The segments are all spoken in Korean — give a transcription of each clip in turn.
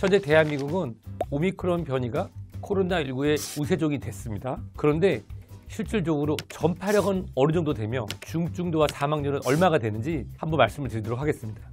현재 대한민국은 오미크론 변이가 코로나19의 우세종이 됐습니다. 그런데 실질적으로 전파력은 어느 정도 되며 중증도와 사망률은 얼마가 되는지 한번 말씀을 드리도록 하겠습니다.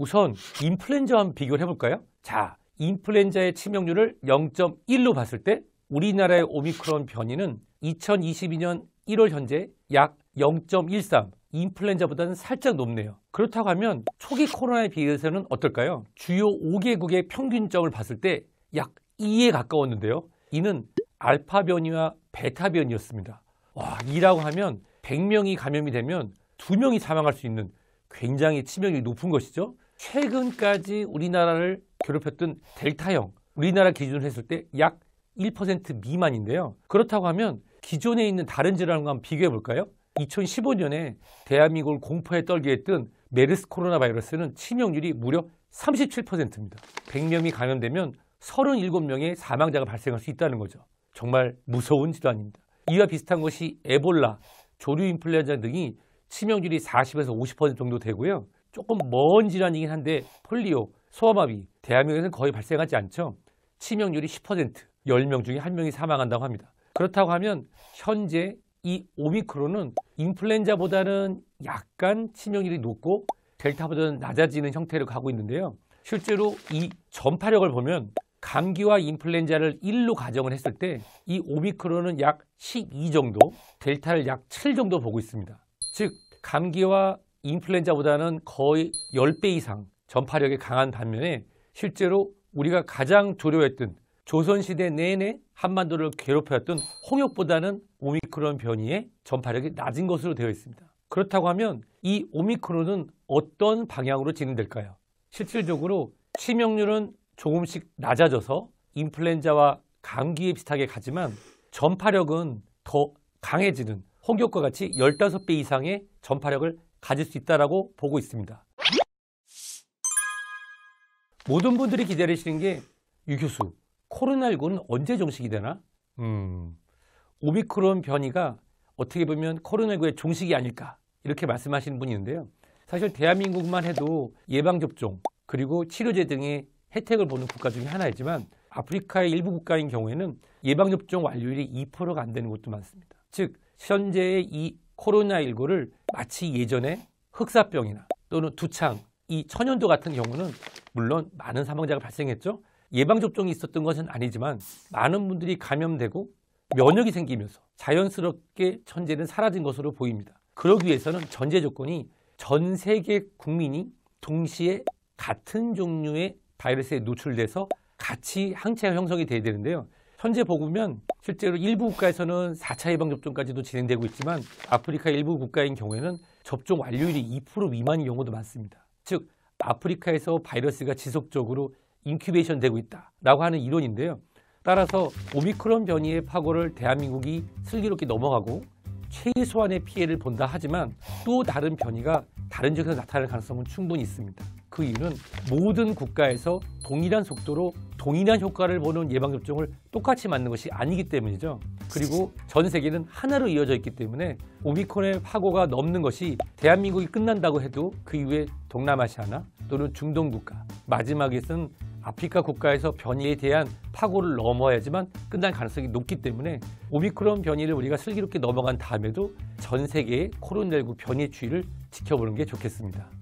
우선 인플루엔자와 비교를 해볼까요? 자, 인플루엔자의 치명률을 0.1로 봤을 때 우리나라의 오미크론 변이는 2022년 1월 현재 약 0.13, 인플루엔자보다는 살짝 높네요. 그렇다고 하면 초기 코로나에 비해서는 어떨까요? 주요 5개국의 평균점을 봤을 때 약 2에 가까웠는데요. 이는 알파 변이와 베타 변이였습니다. 와, 2라고 하면 100명이 감염이 되면 2명이 사망할 수 있는 굉장히 치명률이 높은 것이죠. 최근까지 우리나라를 괴롭혔던 델타형, 우리나라 기준으로 했을 때 약 1% 미만인데요. 그렇다고 하면 기존에 있는 다른 질환과 비교해 볼까요? 2015년에 대한민국을 공포에 떨게 했던 메르스 코로나 바이러스는 치명률이 무려 37%입니다. 100명이 감염되면 37명의 사망자가 발생할 수 있다는 거죠. 정말 무서운 질환입니다. 이와 비슷한 것이 에볼라, 조류 인플루엔자 등이 치명률이 40에서 50% 정도 되고요. 조금 먼 질환이긴 한데 폴리오, 소아마비, 대한민국에서는 거의 발생하지 않죠. 치명률이 10%, 10명 중에 1명이 사망한다고 합니다. 그렇다고 하면 현재 이 오미크론은 인플루엔자보다는 약간 치명률이 높고 델타보다는 낮아지는 형태를 가고 있는데요. 실제로 이 전파력을 보면 감기와 인플루엔자를 1로 가정을 했을 때 이 오미크론은 약 12 정도, 델타를 약 7 정도 보고 있습니다. 즉 감기와 인플루엔자보다는 거의 10배 이상 전파력이 강한 반면에 실제로 우리가 가장 두려워했던 조선시대 내내 한반도를 괴롭혔던 홍역보다는 오미 크론 오미크론 변이의 전파력이 낮은 것으로 되어 있습니다. 그렇다고 하면 이 오미크론은 어떤 방향으로 진행될까요? 실질적으로 치명률은 조금씩 낮아져서 인플루엔자와 감기에 비슷하게 가지만 전파력은 더 강해지는 홍역과 같이 15배 이상의 전파력을 가질 수 있다고 보고 있습니다. 모든 분들이 기다리시는 게유 교수, 코로나19는 언제 정식이 되나? 음, 오미크론 변이가 어떻게 보면 코로나19의 종식이 아닐까 이렇게 말씀하시는 분이 있는데요. 사실 대한민국만 해도 예방접종 그리고 치료제 등의 혜택을 보는 국가 중에 하나이지만 아프리카의 일부 국가인 경우에는 예방접종 완료율이 2%가 안 되는 곳도 많습니다. 즉 현재의 이 코로나19를 마치 예전에 흑사병이나 또는 두창, 이 천연도 같은 경우는 물론 많은 사망자가 발생했죠. 예방접종이 있었던 것은 아니지만 많은 분들이 감염되고 면역이 생기면서 자연스럽게 천재는 사라진 것으로 보입니다. 그러기 위해서는 전제 조건이 전 세계 국민이 동시에 같은 종류의 바이러스에 노출돼서 같이 항체가 형성이 돼야 되는데요. 현재 보면 실제로 일부 국가에서는 4차 예방접종까지도 진행되고 있지만 아프리카 일부 국가인 경우에는 접종 완료율이 2% 미만인 경우도 많습니다. 즉 아프리카에서 바이러스가 지속적으로 인큐베이션 되고 있다라고 하는 이론인데요. 따라서 오미크론 변이의 파고를 대한민국이 슬기롭게 넘어가고 최소한의 피해를 본다 하지만 또 다른 변이가 다른 지역에서 나타날 가능성은 충분히 있습니다. 그 이유는 모든 국가에서 동일한 속도로 동일한 효과를 보는 예방접종을 똑같이 맞는 것이 아니기 때문이죠. 그리고 전 세계는 하나로 이어져 있기 때문에 오미콘의 파고가 넘는 것이 대한민국이 끝난다고 해도 그 이후에 동남아시아나 또는 중동 국가 마지막에선 아프리카 국가에서 변이에 대한 파고를 넘어야지만 끝날 가능성이 높기 때문에 오미크론 변이를 우리가 슬기롭게 넘어간 다음에도 전 세계의 코로나19 변이 추이를 지켜보는 게 좋겠습니다.